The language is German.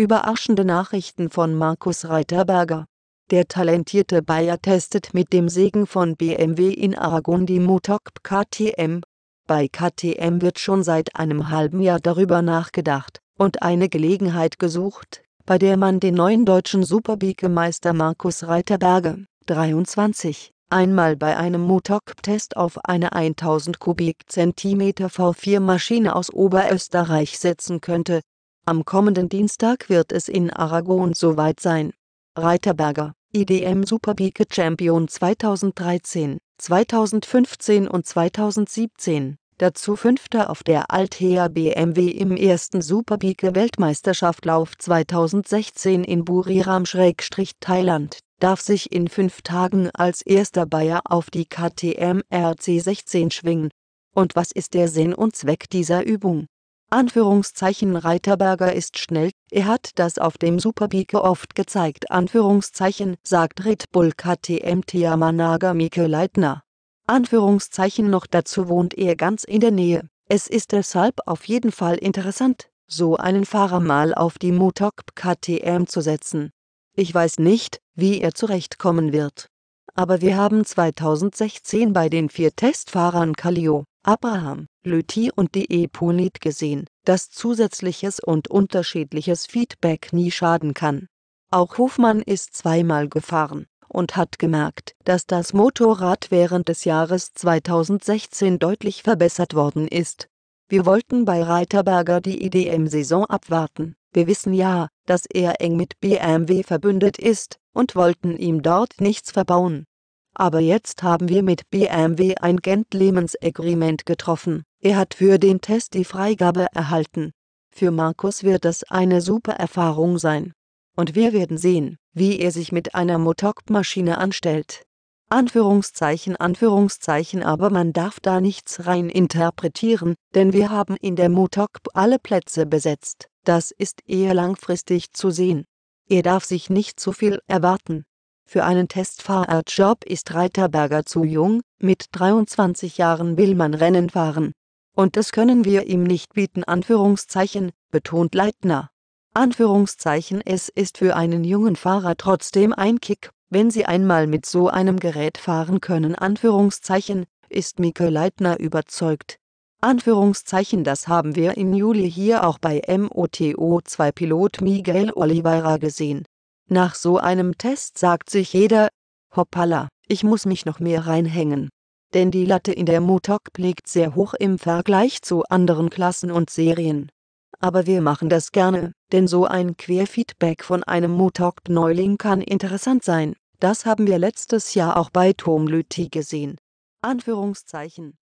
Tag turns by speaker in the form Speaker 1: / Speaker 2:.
Speaker 1: Überraschende Nachrichten von Markus Reiterberger. Der talentierte Bayer testet mit dem Segen von BMW in Aragon die Motocp KTM. Bei KTM wird schon seit einem halben Jahr darüber nachgedacht und eine Gelegenheit gesucht, bei der man den neuen deutschen Superbike-Meister Markus Reiterberger, 23, einmal bei einem Motocp-Test auf eine 1000 Kubikzentimeter V4-Maschine aus Oberösterreich setzen könnte am kommenden Dienstag wird es in Aragon soweit sein. Reiterberger, IDM Superbike Champion 2013, 2015 und 2017, dazu Fünfter auf der Althea BMW im ersten Superbike Weltmeisterschaftlauf 2016 in Buriram-Thailand, darf sich in fünf Tagen als erster Bayer auf die KTM RC16 schwingen. Und was ist der Sinn und Zweck dieser Übung? Anführungszeichen Reiterberger ist schnell, er hat das auf dem Superbike oft gezeigt Anführungszeichen, sagt Red Bull KTM Tiamanaga Mike Leitner. Anführungszeichen noch dazu wohnt er ganz in der Nähe, es ist deshalb auf jeden Fall interessant, so einen Fahrer mal auf die Motok KTM zu setzen. Ich weiß nicht, wie er zurechtkommen wird. Aber wir haben 2016 bei den vier Testfahrern Kallio, Abraham, Löty und Depolit gesehen, dass zusätzliches und unterschiedliches Feedback nie schaden kann. Auch Hofmann ist zweimal gefahren und hat gemerkt, dass das Motorrad während des Jahres 2016 deutlich verbessert worden ist. Wir wollten bei Reiterberger die idm e saison abwarten. Wir wissen ja, dass er eng mit BMW verbündet ist und wollten ihm dort nichts verbauen aber jetzt haben wir mit BMW ein Gentleman's Agreement getroffen. Er hat für den Test die Freigabe erhalten. Für Markus wird das eine super Erfahrung sein. Und wir werden sehen, wie er sich mit einer Motok-Maschine anstellt. Anführungszeichen, Anführungszeichen, aber man darf da nichts rein interpretieren, denn wir haben in der Motok alle Plätze besetzt. Das ist eher langfristig zu sehen. Er darf sich nicht zu viel erwarten. Für einen Testfahrerjob ist Reiterberger zu jung, mit 23 Jahren will man Rennen fahren. Und das können wir ihm nicht bieten, Anführungszeichen, betont Leitner. Anführungszeichen es ist für einen jungen Fahrer trotzdem ein Kick, wenn sie einmal mit so einem Gerät fahren können, Anführungszeichen, ist Mikkel Leitner überzeugt. Anführungszeichen das haben wir im Juli hier auch bei MOTO2 Pilot Miguel Oliveira gesehen. Nach so einem Test sagt sich jeder, hoppala, ich muss mich noch mehr reinhängen. Denn die Latte in der Motok liegt sehr hoch im Vergleich zu anderen Klassen und Serien. Aber wir machen das gerne, denn so ein Querfeedback von einem Motok-Neuling kann interessant sein, das haben wir letztes Jahr auch bei Tom Lüthi gesehen. Anführungszeichen